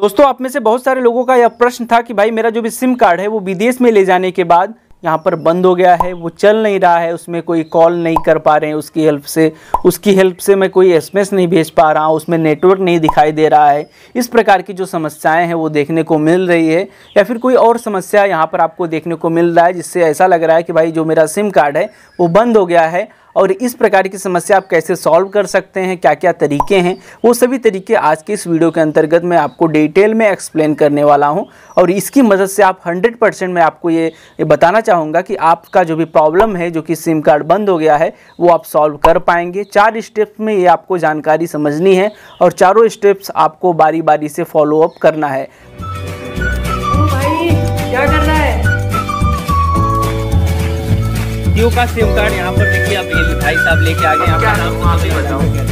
दोस्तों आप में से बहुत सारे लोगों का यह प्रश्न था कि भाई मेरा जो भी सिम कार्ड है वो विदेश में ले जाने के बाद यहाँ पर बंद हो गया है वो चल नहीं रहा है उसमें कोई कॉल नहीं कर पा रहे हैं उसकी हेल्प से उसकी हेल्प से मैं कोई एसएमएस नहीं भेज पा रहा हूँ उसमें नेटवर्क नहीं दिखाई दे रहा है इस प्रकार की जो समस्याएं हैं वो देखने को मिल रही है या फिर कोई और समस्या यहाँ पर आपको देखने को मिल रहा है जिससे ऐसा लग रहा है कि भाई जो मेरा सिम कार्ड है वो बंद हो गया है और इस प्रकार की समस्या आप कैसे सॉल्व कर सकते हैं क्या क्या तरीके हैं वो सभी तरीके आज के इस वीडियो के अंतर्गत मैं आपको डिटेल में एक्सप्लेन करने वाला हूँ और इसकी मदद से आप हंड्रेड परसेंट मैं आपको ये, ये बताना चाहूँगा कि आपका जो भी प्रॉब्लम है जो कि सिम कार्ड बंद हो गया है वो आप सॉल्व कर पाएंगे चार स्टेप्स में ये आपको जानकारी समझनी है और चारों स्टेप्स आपको बारी बारी से फॉलोअप करना है क्या करना है जियो का सिम कार्ड यहाँ पर देखिए आप ये भाई साहब लेके आ गए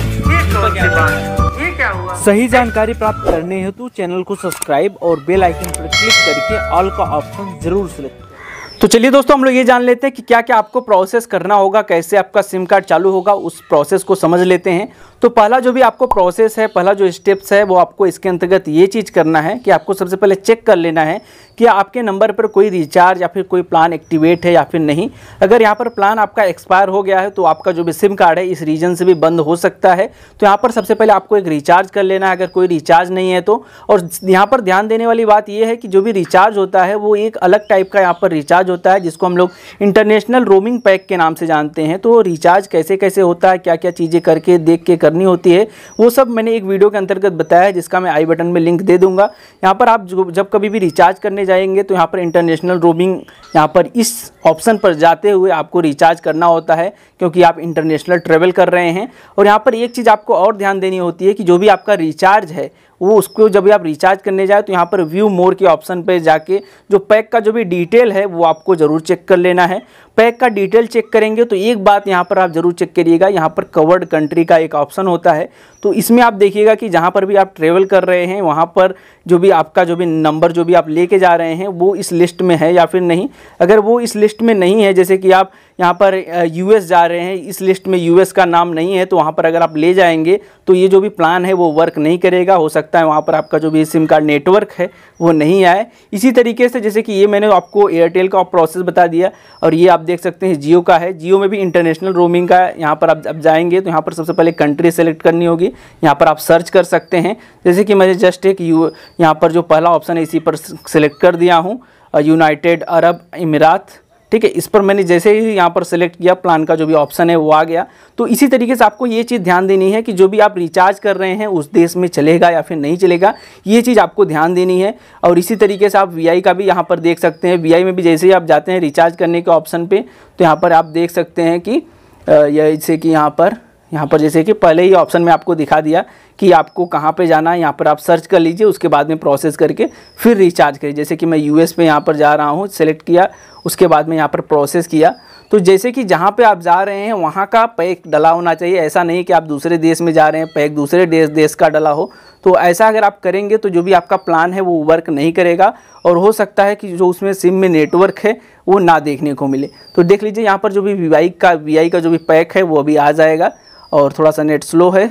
सही जानकारी प्राप्त करने हेतु चैनल को सब्सक्राइब और बेल आइकन पर क्लिक करके ऑल का ऑप्शन जरूर सिलेक्ट तो चलिए दोस्तों हम लोग ये जान लेते हैं कि क्या क्या आपको प्रोसेस करना होगा कैसे आपका सिम कार्ड चालू होगा उस प्रोसेस को समझ लेते हैं तो पहला जो भी आपको प्रोसेस है पहला जो स्टेप्स है वो आपको इसके अंतर्गत ये चीज़ करना है कि आपको सबसे पहले चेक कर लेना है कि आपके नंबर पर कोई रिचार्ज या फिर कोई प्लान एक्टिवेट है या फिर नहीं अगर यहाँ पर प्लान आपका एक्सपायर हो गया है तो आपका जो भी सिम कार्ड है इस रीजन से भी बंद हो सकता है तो यहाँ पर सबसे पहले आपको एक रिचार्ज कर लेना है अगर कोई रिचार्ज नहीं है तो और यहाँ पर ध्यान देने वाली बात यह है कि जो भी रिचार्ज होता है वो एक अलग टाइप का यहाँ पर रिचार्ज होता है जिसको हम लोग इंटरनेशनल रोमिंग पैक के नाम से जानते हैं तो रिचार्ज कैसे कैसे होता है क्या क्या चीज़ें करके देख के कर करनी होती है वो सब मैंने एक वीडियो के अंतर्गत बताया है जिसका मैं आई बटन में लिंक दे दूंगा यहाँ पर आप जब कभी भी रिचार्ज करने जाएंगे तो यहाँ पर इंटरनेशनल रोमिंग यहाँ पर इस ऑप्शन पर जाते हुए आपको रिचार्ज करना होता है क्योंकि आप इंटरनेशनल ट्रेवल कर रहे हैं और यहाँ पर एक चीज़ आपको और ध्यान देनी होती है कि जो भी आपका रिचार्ज है वो उसको जब आप रिचार्ज करने जाए तो यहाँ पर व्यू मोर के ऑप्शन पर जाके जो पैक का जो भी डिटेल है वो आपको ज़रूर चेक कर लेना है पैक का डिटेल चेक करेंगे तो एक बात यहाँ पर आप ज़रूर चेक करिएगा यहाँ पर कवर्ड कंट्री का एक ऑप्शन होता है तो इसमें आप देखिएगा कि जहाँ पर भी आप ट्रेवल कर रहे हैं वहाँ पर जो भी आपका जो भी नंबर जो भी आप लेके जा रहे हैं वो इस लिस्ट में है या फिर नहीं अगर वो इस लिस्ट में नहीं है जैसे कि आप यहाँ पर यूएस जा रहे हैं इस लिस्ट में यूएस का नाम नहीं है तो वहाँ पर अगर आप ले जाएंगे तो ये जो भी प्लान है वो वर्क नहीं करेगा हो सकता है वहाँ पर आपका जो भी सिम कार्ड नेटवर्क है वो नहीं आए इसी तरीके से जैसे कि ये मैंने आपको एयरटेल का प्रोसेस बता दिया और ये आप देख सकते हैं जियो का है जियो में भी इंटरनेशनल रोमिंग का यहाँ पर आप अब जाएंगे तो यहाँ पर सबसे पहले कंट्री सेलेक्ट करनी होगी यहाँ पर आप सर्च कर सकते हैं जैसे कि मैंने जस्ट एक यू यहाँ पर जो पहला ऑप्शन है इसी पर सेलेक्ट कर दिया हूँ यूनाइटेड अरब इमरात ठीक है इस पर मैंने जैसे ही यहाँ पर सेलेक्ट किया प्लान का जो भी ऑप्शन है वो आ गया तो इसी तरीके से आपको ये चीज़ ध्यान देनी है कि जो भी आप रिचार्ज कर रहे हैं उस देश में चलेगा या फिर नहीं चलेगा ये चीज़ आपको ध्यान देनी है और इसी तरीके से आप वी का भी यहाँ पर देख सकते हैं वी में भी जैसे ही आप जाते हैं रिचार्ज करने के ऑप्शन पर तो यहाँ पर आप देख सकते हैं कि जैसे कि यहाँ पर यहाँ पर जैसे कि पहले ही ऑप्शन में आपको दिखा दिया कि आपको कहाँ पे जाना है यहाँ पर आप सर्च कर लीजिए उसके बाद में प्रोसेस करके फिर रिचार्ज करिए जैसे कि मैं यूएस में यहाँ पर जा रहा हूँ सेलेक्ट किया उसके बाद में यहाँ पर प्रोसेस किया तो जैसे कि जहाँ पे आप जा रहे हैं वहाँ का पैक डला होना चाहिए ऐसा नहीं कि आप दूसरे देश में जा रहे हैं पैक दूसरे देश देश का डला हो तो ऐसा अगर आप करेंगे तो जो भी आपका प्लान है वो वर्क नहीं करेगा और हो सकता है कि जो उसमें सिम में नेटवर्क है वो ना देखने को मिले तो देख लीजिए यहाँ पर जो भी वी का वी का जो भी पैक है वो अभी आ जाएगा और थोड़ा सा नेट स्लो है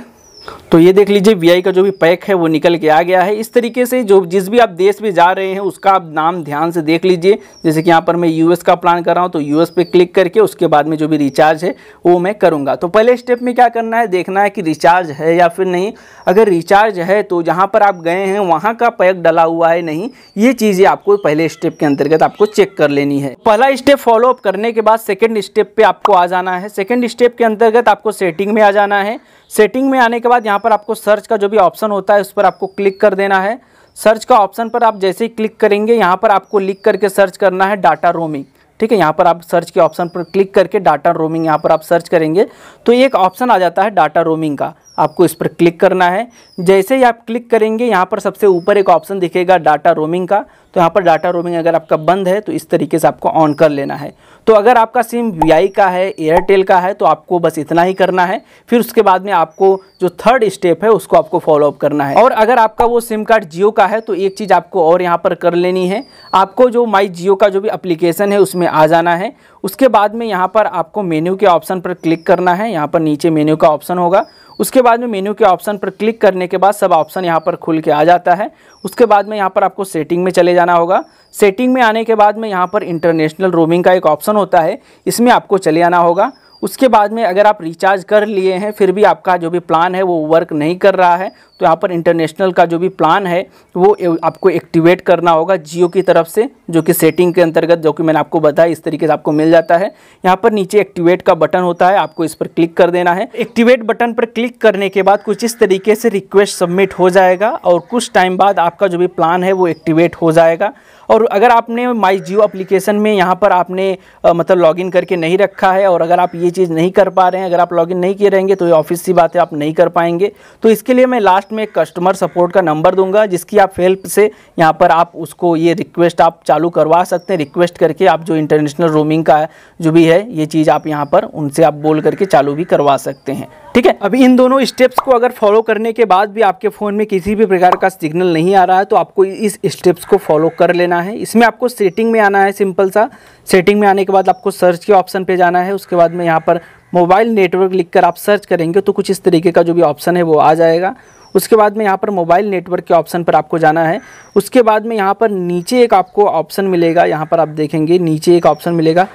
तो ये देख लीजिए वी का जो भी पैक है वो निकल के आ गया है इस तरीके से जो जिस भी आप देश में जा रहे हैं उसका आप नाम ध्यान से देख लीजिए जैसे कि यहाँ पर मैं यूएस का प्लान कर रहा हूँ तो यूएस पे क्लिक करके उसके बाद में जो भी रिचार्ज है वो मैं करूँगा तो पहले स्टेप में क्या करना है देखना है कि रिचार्ज है या फिर नहीं अगर रिचार्ज है तो जहाँ पर आप गए हैं वहाँ का पैक डला हुआ है नहीं ये चीज़ें आपको पहले स्टेप के अंतर्गत आपको चेक कर लेनी है पहला स्टेप फॉलोअप करने के बाद सेकेंड स्टेप पर आपको आ जाना है सेकेंड स्टेप के अंतर्गत आपको सेटिंग में आ जाना है सेटिंग में आने के बाद यहाँ पर आपको सर्च का जो भी ऑप्शन होता है उस पर आपको क्लिक कर देना है सर्च का ऑप्शन पर आप जैसे ही क्लिक करेंगे यहाँ पर आपको लिख करके सर्च करना है डाटा रोमिंग ठीक है यहाँ पर आप सर्च के ऑप्शन पर क्लिक करके डाटा रोमिंग यहाँ पर आप सर्च करेंगे तो एक ऑप्शन आ जाता है डाटा रोमिंग का आपको इस पर क्लिक करना है जैसे ही आप क्लिक करेंगे यहाँ पर सबसे ऊपर एक ऑप्शन दिखेगा डाटा रोमिंग का तो यहाँ पर डाटा रोमिंग अगर आपका बंद है तो इस तरीके से आपको ऑन कर लेना है तो अगर आपका सिम वी का है एयरटेल का है तो आपको बस इतना ही करना है फिर उसके बाद में आपको जो थर्ड स्टेप है उसको आपको फॉलोअप करना है और अगर आपका वो सिम कार्ड जियो का है तो एक चीज़ आपको और यहाँ पर कर लेनी है आपको जो माई जियो का जो भी अप्लीकेशन है उसमें आ जाना है उसके बाद में यहाँ पर आपको मेन्यू के ऑप्शन पर क्लिक करना है यहाँ पर नीचे मेन्यू का ऑप्शन होगा उसके बाद में मेन्यू के ऑप्शन पर क्लिक करने के बाद सब ऑप्शन यहाँ पर खुल के आ जाता है उसके बाद में यहाँ पर आपको सेटिंग में चले जाना होगा सेटिंग में आने के बाद में यहाँ पर इंटरनेशनल रोमिंग का एक ऑप्शन होता है इसमें आपको चले आना होगा उसके बाद में अगर आप रिचार्ज कर लिए हैं फिर भी आपका जो भी प्लान है वो वर्क नहीं कर रहा है तो यहाँ पर इंटरनेशनल का जो भी प्लान है वो आपको एक्टिवेट करना होगा जियो की तरफ से जो कि सेटिंग के अंतर्गत जो कि मैंने आपको बताया इस तरीके से आपको मिल जाता है यहाँ पर नीचे एक्टिवेट का बटन होता है आपको इस पर क्लिक कर देना है एक्टिवेट बटन पर क्लिक करने के बाद कुछ इस तरीके से रिक्वेस्ट सबमिट हो जाएगा और कुछ टाइम बाद आपका जो भी प्लान है वो एक्टिवेट हो जाएगा और अगर आपने माई जियो अप्लीकेशन में यहाँ पर आपने आ, मतलब लॉगिन करके नहीं रखा है और अगर आप ये चीज़ नहीं कर पा रहे हैं अगर आप लॉगिन नहीं किए रहेंगे तो ये ऑफिस की बात है आप नहीं कर पाएंगे तो इसके लिए मैं लास्ट में एक कस्टमर सपोर्ट का नंबर दूंगा जिसकी आप हेल्प से यहाँ पर आप उसको ये रिक्वेस्ट आप चालू करवा सकते हैं रिक्वेस्ट करके आप जो इंटरनेशनल रोमिंग का जो भी है ये चीज़ आप यहाँ पर उनसे आप बोल करके चालू भी करवा सकते हैं ठीक है अब इन दोनों स्टेप्स को अगर फॉलो करने के बाद भी आपके फ़ोन में किसी भी प्रकार का सिग्नल नहीं आ रहा है तो आपको इस स्टेप्स को फॉलो कर लेना है इसमें आपको सेटिंग में आना है सिंपल सा सेटिंग में आने के बाद आपको सर्च के ऑप्शन पे जाना है उसके बाद में यहाँ पर मोबाइल नेटवर्क लिख आप सर्च करेंगे तो कुछ इस तरीके का जो भी ऑप्शन है वो आ जाएगा उसके बाद में यहाँ पर मोबाइल नेटवर्क के ऑप्शन पर आपको जाना है उसके बाद में यहाँ पर नीचे एक आपको ऑप्शन मिलेगा यहाँ पर आप देखेंगे नीचे एक ऑप्शन मिलेगा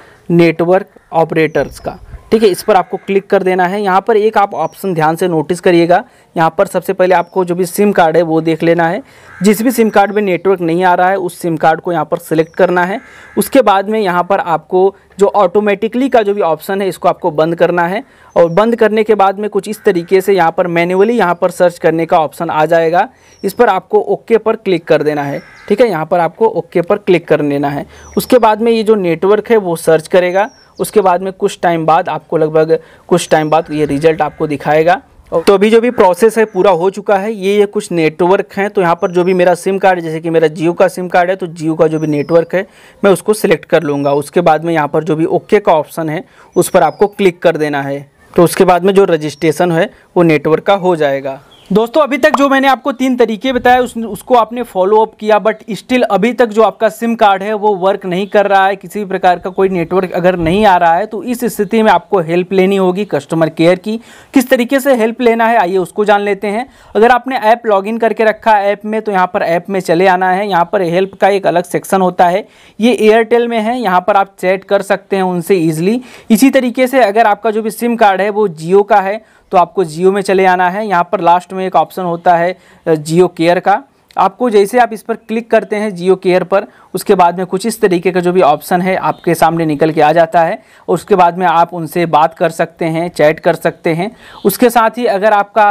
नेटवर्क ऑपरेटर्स का ठीक है इस पर आपको क्लिक कर देना है यहाँ पर एक आप ऑप्शन ध्यान से नोटिस करिएगा यहाँ पर सबसे पहले आपको जो भी सिम कार्ड है वो देख लेना है जिस भी सिम कार्ड में नेटवर्क नहीं आ रहा है उस सिम कार्ड को यहाँ पर सिलेक्ट करना है उसके बाद में यहाँ पर आपको जो ऑटोमेटिकली का जो भी ऑप्शन है इसको आपको बंद करना है और बंद करने के बाद में कुछ इस तरीके से यहाँ पर मैनुअली यहाँ पर सर्च करने का ऑप्शन आ जाएगा इस पर आपको ओके पर क्लिक कर देना है ठीक है यहाँ पर आपको ओके पर क्लिक कर लेना है उसके बाद में ये जो नेटवर्क है वो सर्च करेगा उसके बाद में कुछ टाइम बाद आपको लगभग कुछ टाइम बाद ये रिजल्ट आपको दिखाएगा तो अभी जो भी प्रोसेस है पूरा हो चुका है ये ये कुछ नेटवर्क हैं तो यहाँ पर जो भी मेरा सिम कार्ड जैसे कि मेरा जियो का सिम कार्ड है तो जियो का जो भी नेटवर्क है मैं उसको सिलेक्ट कर लूँगा उसके बाद में यहाँ पर जो भी ओके का ऑप्शन है उस पर आपको क्लिक कर देना है तो उसके बाद में जो रजिस्ट्रेशन है वो नेटवर्क का हो जाएगा दोस्तों अभी तक जो मैंने आपको तीन तरीके बताए उस, उसको आपने फॉलो अप किया बट स्टिल अभी तक जो आपका सिम कार्ड है वो वर्क नहीं कर रहा है किसी भी प्रकार का कोई नेटवर्क अगर नहीं आ रहा है तो इस स्थिति में आपको हेल्प लेनी होगी कस्टमर केयर की किस तरीके से हेल्प लेना है आइए उसको जान लेते हैं अगर आपने ऐप लॉग करके रखा है ऐप में तो यहाँ पर ऐप में चले आना है यहाँ पर हेल्प का एक अलग सेक्शन होता है ये एयरटेल में है यहाँ पर आप चैट कर सकते हैं उनसे ईजिली इसी तरीके से अगर आपका जो भी सिम कार्ड है वो जियो का है तो आपको जियो में चले आना है यहाँ पर लास्ट में एक ऑप्शन होता है जियो केयर का आपको जैसे आप इस पर क्लिक करते हैं जियो केयर पर उसके बाद में कुछ इस तरीके का जो भी ऑप्शन है आपके सामने निकल के आ जाता है उसके बाद में आप उनसे बात कर सकते हैं चैट कर सकते हैं उसके साथ ही अगर आपका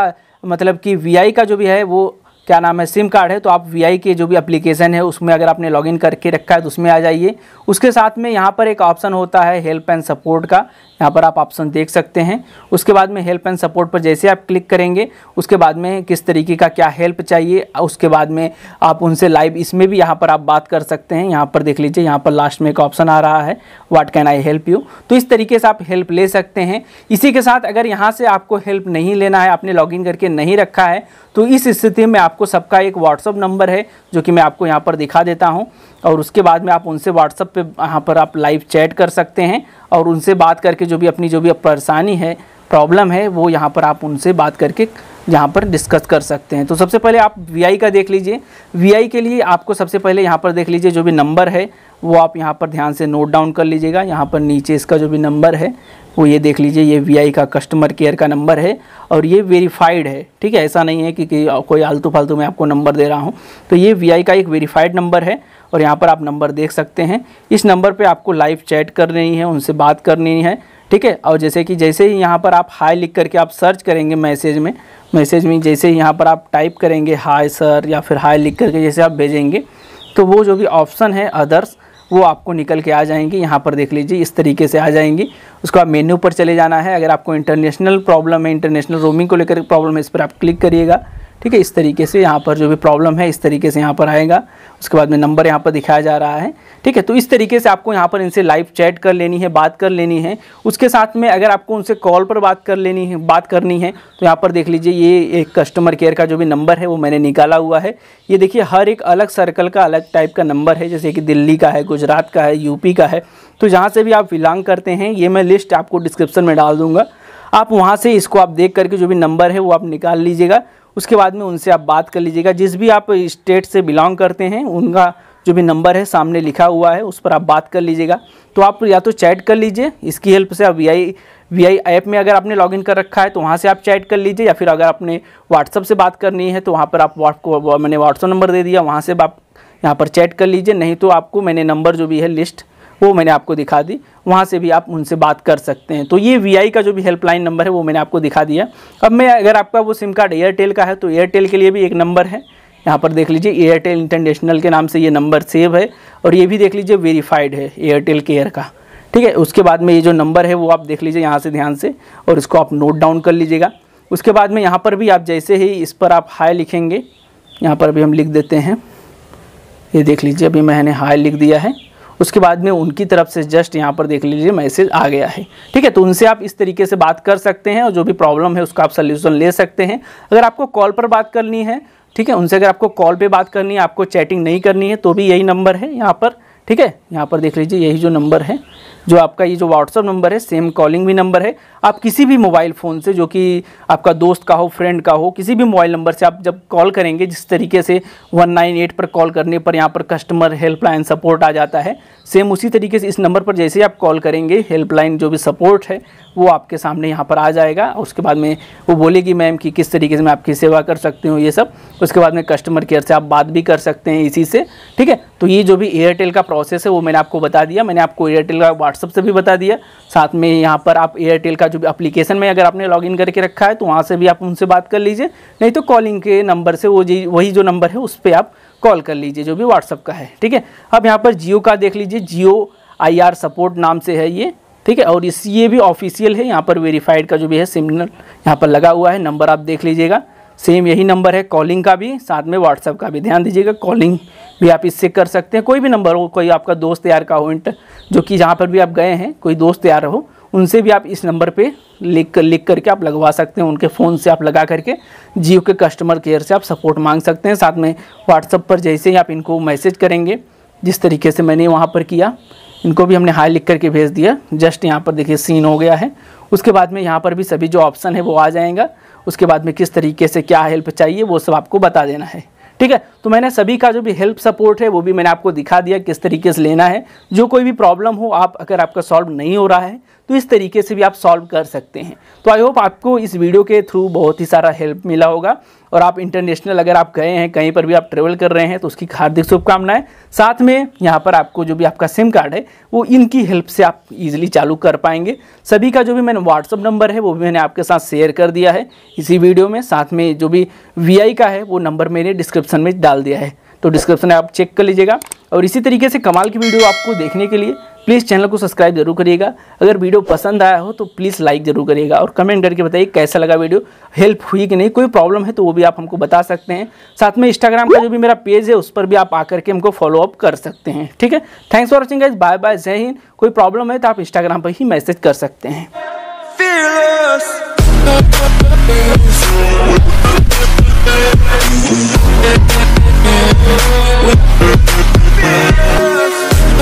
मतलब कि वी का जो भी है वो क्या नाम है सिम कार्ड है तो आप वी के जो भी एप्लीकेशन है उसमें अगर आपने लॉगिन करके रखा है तो उसमें आ जाइए उसके साथ में यहाँ पर एक ऑप्शन होता है हेल्प एंड सपोर्ट का यहाँ पर आप ऑप्शन देख सकते हैं उसके बाद में हेल्प एंड सपोर्ट पर जैसे आप क्लिक करेंगे उसके बाद में किस तरीके का क्या हेल्प चाहिए उसके बाद में आप उनसे लाइव इसमें भी यहाँ पर आप बात कर सकते हैं यहाँ पर देख लीजिए यहाँ पर लास्ट में एक ऑप्शन आ रहा है what can I help you तो इस तरीके से आप हेल्प ले सकते हैं इसी के साथ अगर यहाँ से आपको हेल्प नहीं लेना है आपने लॉग करके नहीं रखा है तो इस स्थिति में आप आपको सबका एक व्हाट्सअप नंबर है जो कि मैं आपको यहाँ पर दिखा देता हूँ और उसके बाद में आप उनसे व्हाट्सअप पे यहाँ पर आप लाइव चैट कर सकते हैं और उनसे बात करके जो भी अपनी जो भी परेशानी है प्रॉब्लम है वो यहाँ पर आप उनसे बात करके यहाँ पर डिस्कस कर सकते हैं तो सबसे पहले आप वी का देख लीजिए वी के लिए आपको सबसे पहले यहाँ पर देख लीजिए जो भी नंबर है वो आप यहाँ पर ध्यान से नोट डाउन कर लीजिएगा यहाँ पर नीचे इसका जो भी नंबर है वो ये देख लीजिए ये वी का कस्टमर केयर का नंबर है और ये वेरीफाइड है ठीक है ऐसा नहीं है कि, कि कोई आलतू फालतू मैं आपको नंबर दे रहा हूँ तो ये वी का एक वेरीफाइड नंबर है और यहाँ पर आप नंबर देख सकते हैं इस नंबर पर आपको लाइव चैट करनी है उनसे बात करनी है ठीक है और जैसे कि जैसे ही यहाँ पर आप हाई लिख करके आप सर्च करेंगे मैसेज में मैसेज में जैसे ही यहाँ पर आप टाइप करेंगे हाई सर या फिर हाई लिख करके जैसे आप भेजेंगे तो वो जो भी ऑप्शन है अदर्स वो आपको निकल के आ जाएंगी यहाँ पर देख लीजिए इस तरीके से आ जाएंगी उसको आप मेन्यू पर चले जाना है अगर आपको इंटरनेशनल प्रॉब्लम है इंटरनेशनल रोमिंग को लेकर प्रॉब्लम है इस पर आप क्लिक करिएगा ठीक है इस तरीके से यहाँ पर जो भी प्रॉब्लम है इस तरीके से यहाँ पर आएगा उसके बाद में नंबर यहाँ पर दिखाया जा रहा है ठीक है तो इस तरीके से आपको यहाँ पर इनसे लाइव चैट कर लेनी है बात कर लेनी है उसके साथ में अगर आपको उनसे कॉल पर बात कर लेनी है बात करनी है तो यहाँ पर देख लीजिए ये एक कस्टमर केयर का जो भी नंबर है वो मैंने निकाला हुआ है ये देखिए हर एक अलग सर्कल का अलग टाइप का नंबर है जैसे कि दिल्ली का है गुजरात का है यूपी का है तो जहाँ से भी आप बिलोंग करते हैं ये मैं लिस्ट आपको डिस्क्रिप्शन में डाल दूँगा आप वहाँ से इसको आप देख करके जो भी नंबर है वो आप निकाल लीजिएगा उसके बाद में उनसे आप बात कर लीजिएगा जिस भी आप स्टेट से बिलोंग करते हैं उनका जो भी नंबर है सामने लिखा हुआ है उस पर आप बात कर लीजिएगा तो आप या तो चैट कर लीजिए इसकी हेल्प से आप V I V I app में अगर आपने लॉगिन कर रखा है तो वहाँ से आप चैट कर लीजिए या फिर अगर आपने व्हाट्सअप से बात करनी है तो वहाँ पर आप आपको मैंने व्हाट्सअप नंबर दे दिया वहाँ से आप यहाँ पर चैट कर लीजिए नहीं तो आपको मैंने नंबर जो भी है लिस्ट वो मैंने आपको दिखा दी वहाँ से भी आप उनसे बात कर सकते हैं तो ये वी का जो भी हेल्पलाइन नंबर है वो मैंने आपको दिखा दिया अब मैं अगर आपका वो सिम कार्ड एयरटेल का है तो एयरटेल के लिए भी एक नंबर है यहाँ पर देख लीजिए एयरटेल इंटरनेशनल के नाम से ये नंबर सेव है और ये भी देख लीजिए वेरीफाइड है एयरटेल केयर का ठीक है उसके बाद में ये जो नंबर है वो आप देख लीजिए यहाँ से ध्यान से और इसको आप नोट डाउन कर लीजिएगा उसके बाद में यहाँ पर भी आप जैसे ही इस पर आप हाई लिखेंगे यहाँ पर भी हम लिख देते हैं ये देख लीजिए अभी मैंने हाई लिख दिया है उसके बाद में उनकी तरफ से जस्ट यहाँ पर देख लीजिए मैसेज आ गया है ठीक है तो उनसे आप इस तरीके से बात कर सकते हैं और जो भी प्रॉब्लम है उसका आप सल्यूशन ले सकते हैं अगर आपको कॉल पर बात करनी है ठीक है उनसे अगर आपको कॉल पर बात करनी है आपको चैटिंग नहीं करनी है तो भी यही नंबर है यहाँ पर ठीक है यहाँ पर देख लीजिए यही जो नंबर है जो आपका ये जो व्हाट्सअप नंबर है सेम कॉलिंग भी नंबर है आप किसी भी मोबाइल फ़ोन से जो कि आपका दोस्त का हो फ्रेंड का हो किसी भी मोबाइल नंबर से आप जब कॉल करेंगे जिस तरीके से 198 पर कॉल करने पर यहाँ पर कस्टमर हेल्पलाइन सपोर्ट आ जाता है सेम उसी तरीके से इस नंबर पर जैसे आप कॉल करेंगे हेल्पलाइन जो भी सपोर्ट है वो आपके सामने यहाँ पर आ जाएगा उसके बाद में वो बोलेगी मैम कि किस तरीके से मैं आपकी सेवा कर सकती हूँ ये सब उसके बाद में कस्टमर केयर से आप बात भी कर सकते हैं इसी से ठीक है तो ये जो भी एयरटेल का प्रोसेस है वो मैंने आपको बता दिया मैंने आपको एयरटेल का व्हाट्सअप से भी बता दिया साथ में यहाँ पर आप एयरटेल का जो भी अप्लीकेशन में अगर आपने लॉगिन करके रखा है तो वहाँ से भी आप उनसे बात कर लीजिए नहीं तो कॉलिंग के नंबर से वो जी वही जो नंबर है उस पर आप कॉल कर लीजिए जो भी व्हाट्सअप का है ठीक है अब यहाँ पर जियो का देख लीजिए जियो आई सपोर्ट नाम से है ये ठीक है और इस ये भी ऑफिशियल है यहाँ पर वेरीफाइड का जो भी है सिग्नल यहाँ पर लगा हुआ है नंबर आप देख लीजिएगा सेम यही नंबर है कॉलिंग का भी साथ में व्हाट्सअप का भी ध्यान दीजिएगा कॉलिंग भी आप इससे कर सकते हैं कोई भी नंबर हो कोई आपका दोस्त यार का हो जो कि जहाँ पर भी आप गए हैं कोई दोस्त यार हो उनसे भी आप इस नंबर पे लिख कर लिख करके आप लगवा सकते हैं उनके फ़ोन से आप लगा करके जियो के कस्टमर केयर से आप सपोर्ट मांग सकते हैं साथ में व्हाट्सअप पर जैसे ही आप इनको मैसेज करेंगे जिस तरीके से मैंने वहाँ पर किया इनको भी हमने हाई लिख करके भेज दिया जस्ट यहाँ पर देखिए सीन हो गया है उसके बाद में यहाँ पर भी सभी जो ऑप्शन है वो आ जाएगा उसके बाद में किस तरीके से क्या हेल्प चाहिए वो सब आपको बता देना है ठीक है तो मैंने सभी का जो भी हेल्प सपोर्ट है वो भी मैंने आपको दिखा दिया किस तरीके से लेना है जो कोई भी प्रॉब्लम हो आप अगर आपका सॉल्व नहीं हो रहा है तो इस तरीके से भी आप सॉल्व कर सकते हैं तो आई होप आपको इस वीडियो के थ्रू बहुत ही सारा हेल्प मिला होगा और आप इंटरनेशनल अगर आप गए हैं कहीं पर भी आप ट्रेवल कर रहे हैं तो उसकी हार्दिक शुभकामनाएं साथ में यहाँ पर आपको जो भी आपका सिम कार्ड है वो इनकी हेल्प से आप इजीली चालू कर पाएंगे सभी का जो भी मैंने व्हाट्सअप नंबर है वो भी मैंने आपके साथ शेयर कर दिया है इसी वीडियो में साथ में जो भी वी का है वो नंबर मैंने डिस्क्रिप्सन में डाल दिया है तो डिस्क्रिप्शन में आप चेक कर लीजिएगा और इसी तरीके से कमाल की वीडियो आपको देखने के लिए प्लीज़ चैनल को सब्सक्राइब जरूर करिएगा अगर वीडियो पसंद आया हो तो प्लीज़ लाइक जरूर करिएगा और कमेंट करके बताइए कैसा लगा वीडियो हेल्प हुई कि नहीं कोई प्रॉब्लम है तो वो भी आप हमको बता सकते हैं साथ में इंस्टाग्राम का जो भी मेरा पेज है उस पर भी आप आकर के हमको फॉलोअप कर सकते हैं ठीक है thanks for watching guys bye bye जय हिंद कोई प्रॉब्लम है तो आप इंस्टाग्राम पर ही मैसेज कर सकते हैं